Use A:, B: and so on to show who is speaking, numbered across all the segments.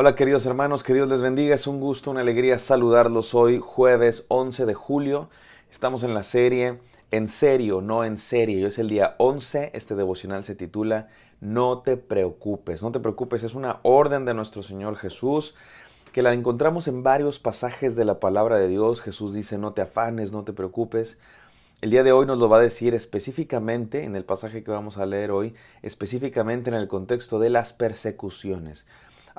A: Hola queridos hermanos, que Dios les bendiga. Es un gusto, una alegría saludarlos hoy, jueves 11 de julio. Estamos en la serie En serio, no en serie. Hoy es el día 11. Este devocional se titula No te preocupes. No te preocupes, es una orden de nuestro Señor Jesús que la encontramos en varios pasajes de la palabra de Dios. Jesús dice, no te afanes, no te preocupes. El día de hoy nos lo va a decir específicamente, en el pasaje que vamos a leer hoy, específicamente en el contexto de las persecuciones.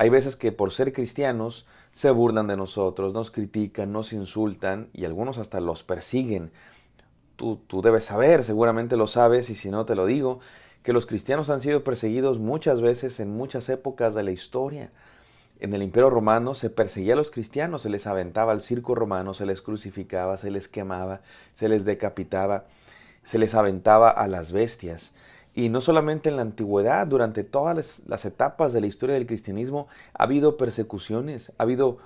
A: Hay veces que por ser cristianos se burlan de nosotros, nos critican, nos insultan y algunos hasta los persiguen. Tú, tú debes saber, seguramente lo sabes y si no te lo digo, que los cristianos han sido perseguidos muchas veces en muchas épocas de la historia. En el Imperio Romano se perseguía a los cristianos, se les aventaba al circo romano, se les crucificaba, se les quemaba, se les decapitaba, se les aventaba a las bestias. Y no solamente en la antigüedad, durante todas las, etapas de la historia del cristianismo ha habido persecuciones, ha habido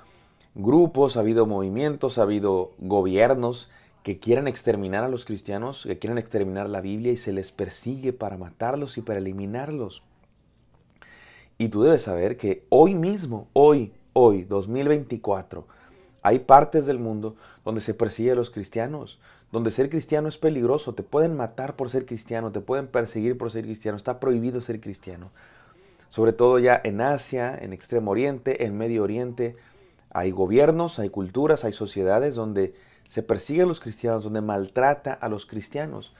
A: grupos, ha habido movimientos, ha habido gobiernos que quieren exterminar a los cristianos, que quieren exterminar la Biblia y se les persigue para matarlos y para eliminarlos. Y tú debes saber que hoy mismo, hoy, hoy, 2024, hay partes del mundo donde se persigue a los cristianos, donde ser cristiano es peligroso, te pueden matar por ser cristiano, te pueden perseguir por ser cristiano, está prohibido ser cristiano. Sobre todo ya en Asia, en Extremo Oriente, en Medio Oriente, hay gobiernos, hay culturas, hay sociedades donde se persigue a los cristianos, donde maltrata a los cristianos.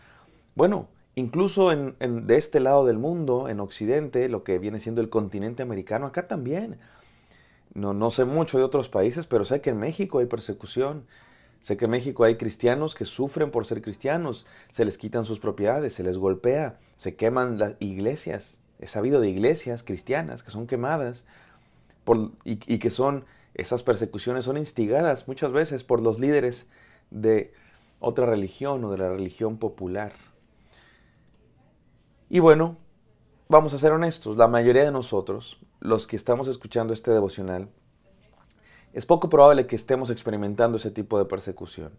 A: Bueno, incluso de este lado del mundo, en Occidente, lo que viene siendo el continente americano, acá también. No, no sé mucho de otros países, pero sé que en México hay persecución Sé que en México hay cristianos que sufren por ser cristianos, se les quitan sus propiedades, se les golpea, se queman las iglesias. He sabido de iglesias cristianas que son quemadas y, y, que son, esas persecuciones son instigadas muchas veces por los líderes de otra religión o de la religión popular. Y bueno, vamos a ser honestos, la mayoría de nosotros, los que estamos escuchando este devocional, es poco probable que estemos experimentando ese tipo de persecución.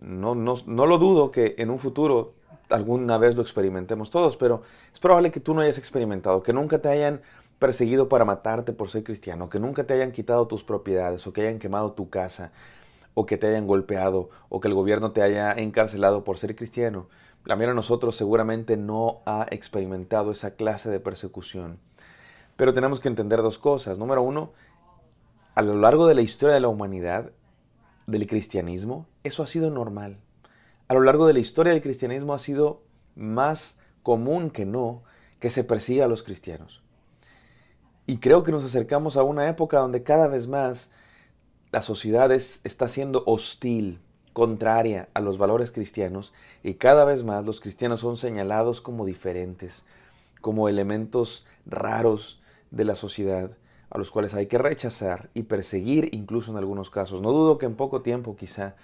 A: No, no, no lo dudo que en un futuro alguna vez lo experimentemos todos, pero es probable que tú no hayas experimentado, que nunca te hayan perseguido para matarte por ser cristiano, que nunca te hayan quitado tus propiedades o que hayan quemado tu casa o que te hayan golpeado o que el gobierno te haya encarcelado por ser cristiano. La mayoría de nosotros seguramente no ha experimentado esa clase de persecución. Pero tenemos que entender dos cosas. Número uno, a lo largo de la historia de la humanidad, del cristianismo, eso ha sido normal. A lo largo de la historia del cristianismo ha sido más común que no que se persiga a los cristianos. Y creo que nos acercamos a una época donde cada vez más la sociedad está siendo hostil, contraria a los valores cristianos, y cada vez más los cristianos son señalados como diferentes, como elementos raros de la sociedad a los cuales hay que rechazar y perseguir incluso en algunos casos. No dudo que en poco tiempo quizá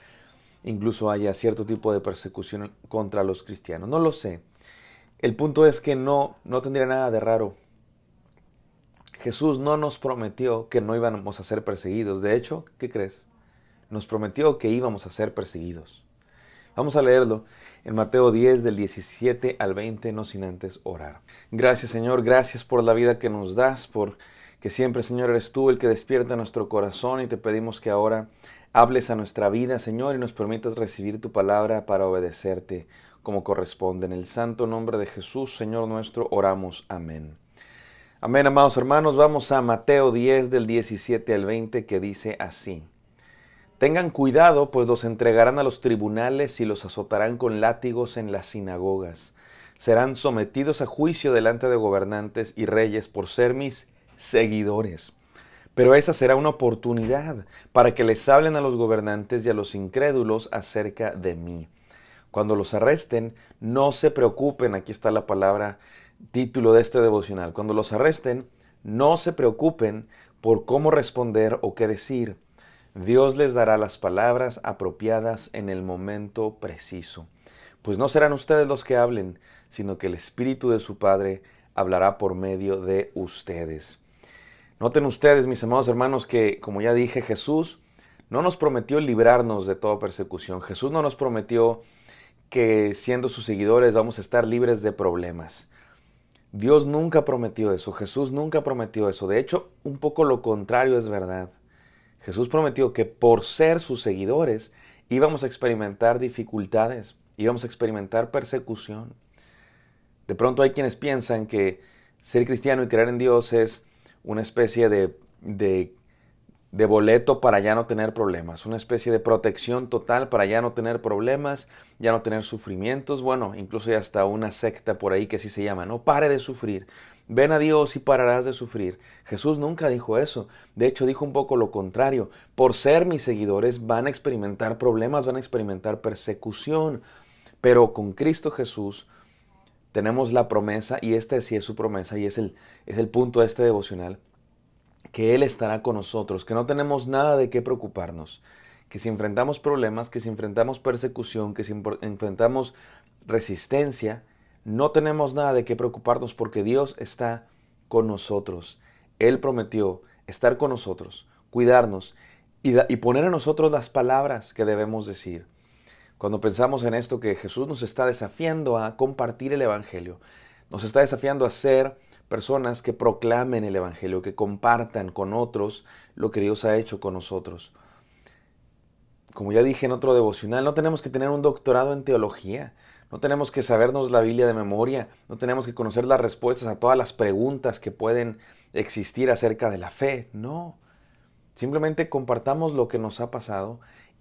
A: incluso haya cierto tipo de persecución contra los cristianos. No lo sé. El punto es que no, no tendría nada de raro. Jesús no nos prometió que no íbamos a ser perseguidos. De hecho, ¿qué crees? Nos prometió que íbamos a ser perseguidos. Vamos a leerlo en Mateo 10 del 17 al 20, no sin antes orar. Gracias Señor, gracias por la vida que nos das, por que siempre, Señor, eres tú el que despierta nuestro corazón y te pedimos que ahora hables a nuestra vida, Señor, y nos permitas recibir tu palabra para obedecerte como corresponde. En el santo nombre de Jesús, Señor nuestro, oramos. Amén. Amén, amados hermanos. Vamos a Mateo 10 del 17 al 20 que dice así. Tengan cuidado, pues los entregarán a los tribunales y los azotarán con látigos en las sinagogas. Serán sometidos a juicio delante de gobernantes y reyes por ser mis seguidores. Pero esa será una oportunidad para que les hablen a los gobernantes y a los incrédulos acerca de mí. Cuando los arresten, no se preocupen, aquí está la palabra título de este devocional, cuando los arresten, no se preocupen por cómo responder o qué decir. Dios les dará las palabras apropiadas en el momento preciso. Pues no serán ustedes los que hablen, sino que el Espíritu de su Padre hablará por medio de ustedes. Noten ustedes, mis amados hermanos, que como ya dije, Jesús no nos prometió librarnos de toda persecución. Jesús no nos prometió que siendo sus seguidores vamos a estar libres de problemas. Dios nunca prometió eso, Jesús nunca prometió eso. De hecho, un poco lo contrario es verdad. Jesús prometió que por ser sus seguidores íbamos a experimentar dificultades, íbamos a experimentar persecución. De pronto hay quienes piensan que ser cristiano y creer en Dios es una especie de, de, boleto para ya no tener problemas, una especie de protección total para ya no tener problemas, ya no tener sufrimientos, bueno, incluso hay hasta una secta por ahí que así se llama, no pare de sufrir. Ven a Dios y pararás de sufrir. Jesús nunca dijo eso. De hecho, dijo un poco lo contrario. Por ser mis seguidores van a experimentar problemas, van a experimentar persecución. Pero con Cristo Jesús, tenemos la promesa, y esta sí es su promesa, y es el, es el punto de este devocional, que Él estará con nosotros, que no tenemos nada de qué preocuparnos, que si enfrentamos problemas, que si enfrentamos persecución, que si enfrentamos resistencia, no tenemos nada de qué preocuparnos porque Dios está con nosotros. Él prometió estar con nosotros, cuidarnos y, y poner a nosotros las palabras que debemos decir. Cuando pensamos en esto que Jesús nos está desafiando a compartir el Evangelio, nos está desafiando a ser personas que proclamen el Evangelio, que compartan con otros lo que Dios ha hecho con nosotros. Como ya dije en otro devocional, no tenemos que tener un doctorado en teología, no tenemos que sabernos la Biblia de memoria, no tenemos que conocer las respuestas a todas las preguntas que pueden existir acerca de la fe, no. Simplemente compartamos lo que nos ha pasado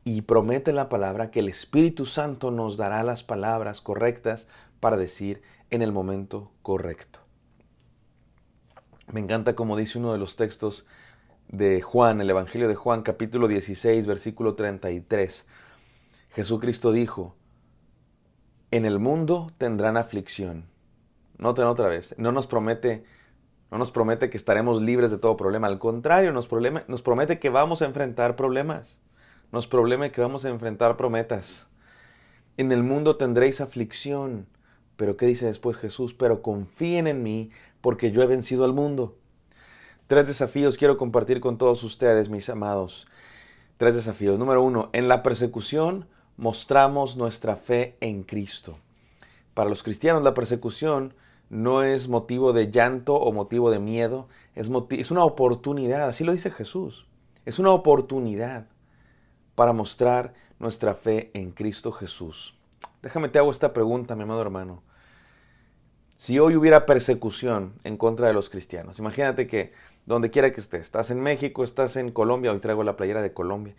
A: y promete la palabra que el Espíritu Santo nos dará las palabras correctas para decir en el momento correcto. Me encanta como dice uno de los textos de Juan, el Evangelio de Juan capítulo 16 versículo 33. Jesucristo dijo, en el mundo tendrán aflicción. Noten otra vez, no nos promete no nos promete que estaremos libres de todo problema, al contrario, nos promete que vamos a enfrentar problemas nos problema que vamos a enfrentar prometas. En el mundo tendréis aflicción. Pero ¿qué dice después Jesús? Pero confíen en mí porque yo he vencido al mundo. Tres desafíos quiero compartir con todos ustedes, mis amados. Tres desafíos. Número uno, en la persecución mostramos nuestra fe en Cristo. Para los cristianos la persecución no es motivo de llanto o motivo de miedo, es, es una oportunidad, así lo dice Jesús. Es una oportunidad para mostrar nuestra fe en Cristo Jesús. Déjame te hago esta pregunta, mi amado hermano. Si hoy hubiera persecución en contra de los cristianos, imagínate que donde quiera que estés, estás en México, estás en Colombia, hoy traigo la playera de Colombia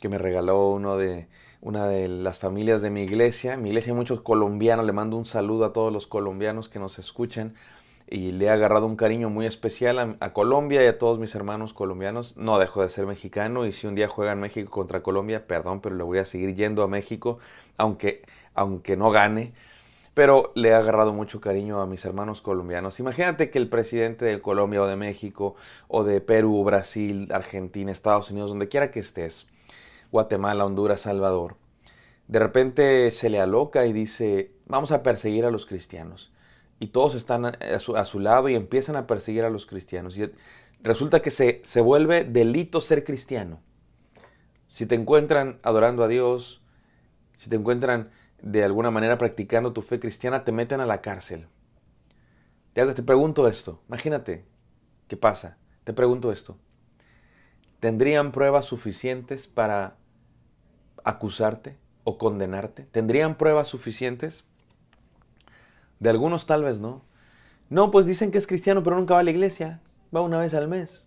A: que me regaló uno de, una de las familias de mi iglesia. mi iglesia hay muchos colombianos, le mando un saludo a todos los colombianos que nos escuchen y le he agarrado un cariño muy especial a, Colombia y a todos mis hermanos colombianos. No dejo de ser mexicano y si un día juega en México contra Colombia, perdón, pero le voy a seguir yendo a México, aunque, aunque no gane. Pero le he agarrado mucho cariño a mis hermanos colombianos. Imagínate que el presidente de Colombia o de México o de Perú, Brasil, Argentina, Estados Unidos, donde quiera que estés, Guatemala, Honduras, Salvador, de repente se le aloca y dice, vamos a perseguir a los cristianos y todos están a su, lado y empiezan a perseguir a los cristianos. Y resulta que se, se vuelve delito ser cristiano. Si te encuentran adorando a Dios, si te encuentran de alguna manera practicando tu fe cristiana, te meten a la cárcel. Te, te pregunto esto, imagínate, ¿qué pasa? Te pregunto esto. ¿Tendrían pruebas suficientes para acusarte o condenarte? ¿Tendrían pruebas suficientes? De algunos tal vez no. No, pues dicen que es cristiano pero nunca va a la iglesia. Va una vez al mes.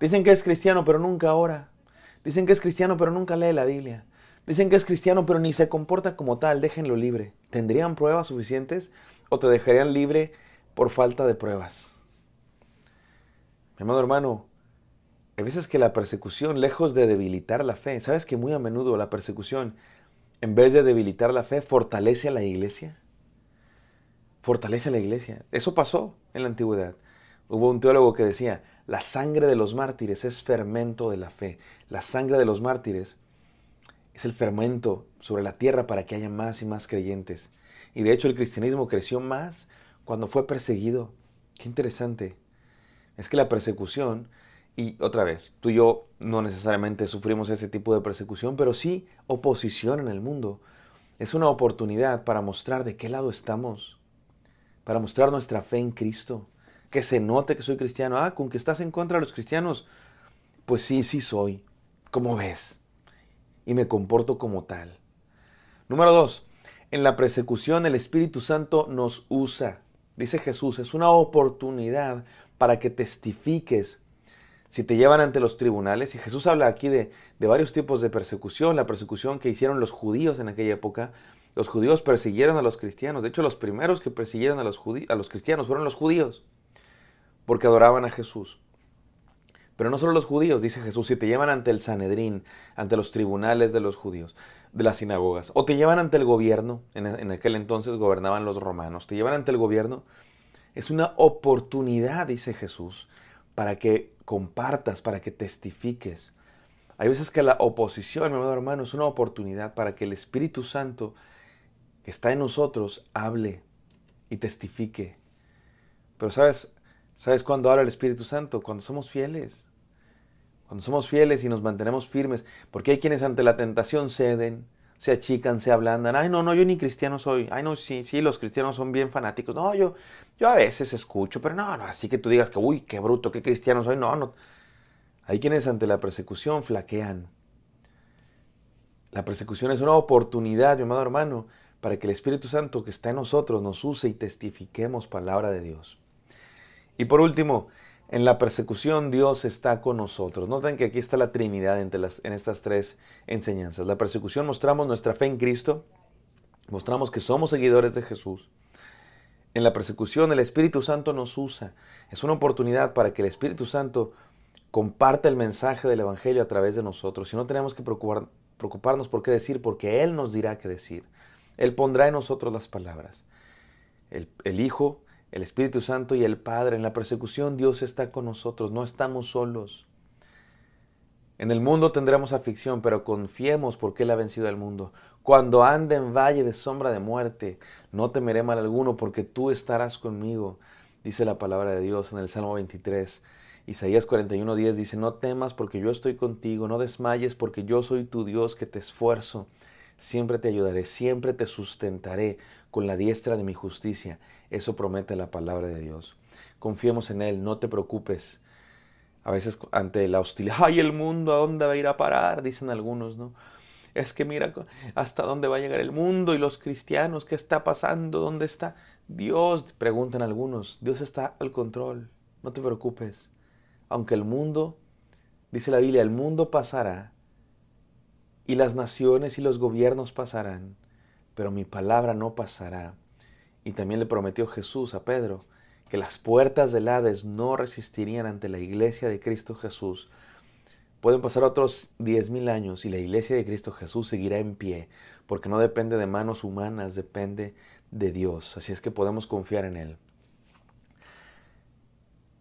A: Dicen que es cristiano pero nunca ora. Dicen que es cristiano pero nunca lee la Biblia. Dicen que es cristiano pero ni se comporta como tal. Déjenlo libre. ¿Tendrían pruebas suficientes o te dejarían libre por falta de pruebas? Mi amado hermano, hay veces que la persecución, lejos de debilitar la fe, ¿sabes que muy a menudo la persecución, en vez de debilitar la fe, fortalece a la iglesia? fortalece la iglesia. Eso pasó en la antigüedad. Hubo un teólogo que decía, la sangre de los mártires es fermento de la fe. La sangre de los mártires es el fermento sobre la tierra para que haya más y más creyentes. Y de hecho el cristianismo creció más cuando fue perseguido. Qué interesante. Es que la persecución, y otra vez, tú y yo no necesariamente sufrimos ese tipo de persecución, pero sí oposición en el mundo. Es una oportunidad para mostrar de qué lado estamos para mostrar nuestra fe en Cristo. Que se note que soy cristiano. Ah, con que estás en contra de los cristianos. Pues sí, sí soy. como ves? Y me comporto como tal. Número dos, en la persecución el Espíritu Santo nos usa. Dice Jesús, es una oportunidad para que testifiques. Si te llevan ante los tribunales, y Jesús habla aquí de, de varios tipos de persecución, la persecución que hicieron los judíos en aquella época, los judíos persiguieron a los cristianos. De hecho, los primeros que persiguieron a los, a los cristianos fueron los judíos, porque adoraban a Jesús. Pero no solo los judíos, dice Jesús, si te llevan ante el Sanedrín, ante los tribunales de los judíos, de las sinagogas, o te llevan ante el gobierno, en, aquel entonces gobernaban los romanos, te llevan ante el gobierno, es una oportunidad, dice Jesús, para que compartas, para que testifiques. Hay veces que la oposición, mi hermano, es una oportunidad para que el Espíritu Santo que está en nosotros hable y testifique. Pero sabes, ¿sabes cuándo habla el Espíritu Santo? Cuando somos fieles. Cuando somos fieles y nos mantenemos firmes, porque hay quienes ante la tentación ceden, se achican, se ablandan. Ay, no, no, yo ni cristiano soy. Ay, no, sí, sí, los cristianos son bien fanáticos. No, yo, yo a veces escucho, pero no, no, así que tú digas que, uy, qué bruto, qué cristiano soy. No, no. Hay quienes ante la persecución flaquean. La persecución es una oportunidad, mi amado hermano para que el Espíritu Santo que está en nosotros nos use y testifiquemos palabra de Dios. Y por último, en la persecución Dios está con nosotros. Noten que aquí está la Trinidad entre las, en estas tres enseñanzas. La persecución mostramos nuestra fe en Cristo, mostramos que somos seguidores de Jesús. En la persecución el Espíritu Santo nos usa. Es una oportunidad para que el Espíritu Santo comparta el mensaje del Evangelio a través de nosotros. Y no tenemos que preocuparnos por qué decir, porque Él nos dirá qué decir. Él pondrá en nosotros las palabras. El, Hijo, el Espíritu Santo y el Padre. En la persecución Dios está con nosotros, no estamos solos. En el mundo tendremos aflicción, pero confiemos porque Él ha vencido al mundo. Cuando ande en valle de sombra de muerte, no temeré mal alguno porque tú estarás conmigo, dice la palabra de Dios en el Salmo 23. Isaías 41:10 dice, no temas porque yo estoy contigo, no desmayes porque yo soy tu Dios que te esfuerzo siempre te ayudaré, siempre te sustentaré con la diestra de mi justicia. Eso promete la palabra de Dios. Confiemos en Él, no te preocupes. A veces ante la hostilidad, ay, el mundo, ¿a dónde va a ir a parar? Dicen algunos, ¿no? Es que mira hasta dónde va a llegar el mundo y los cristianos, ¿qué está pasando? ¿Dónde está? Dios, preguntan algunos, Dios está al control, no te preocupes. Aunque el mundo, dice la Biblia, el mundo pasará, y las naciones y los gobiernos pasarán, pero mi palabra no pasará. Y también le prometió Jesús a Pedro que las puertas del Hades no resistirían ante la iglesia de Cristo Jesús. Pueden pasar otros diez mil años y la iglesia de Cristo Jesús seguirá en pie, porque no depende de manos humanas, depende de Dios. Así es que podemos confiar en Él.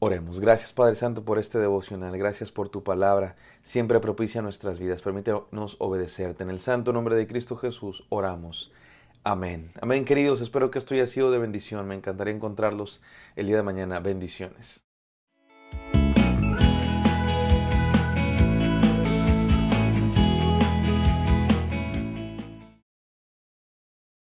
A: Oremos. Gracias Padre Santo por este devocional. Gracias por tu palabra. Siempre propicia nuestras vidas. Permítenos obedecerte. En el santo nombre de Cristo Jesús oramos. Amén. Amén queridos. Espero que esto haya sido de bendición. Me encantaría encontrarlos el día de mañana. Bendiciones.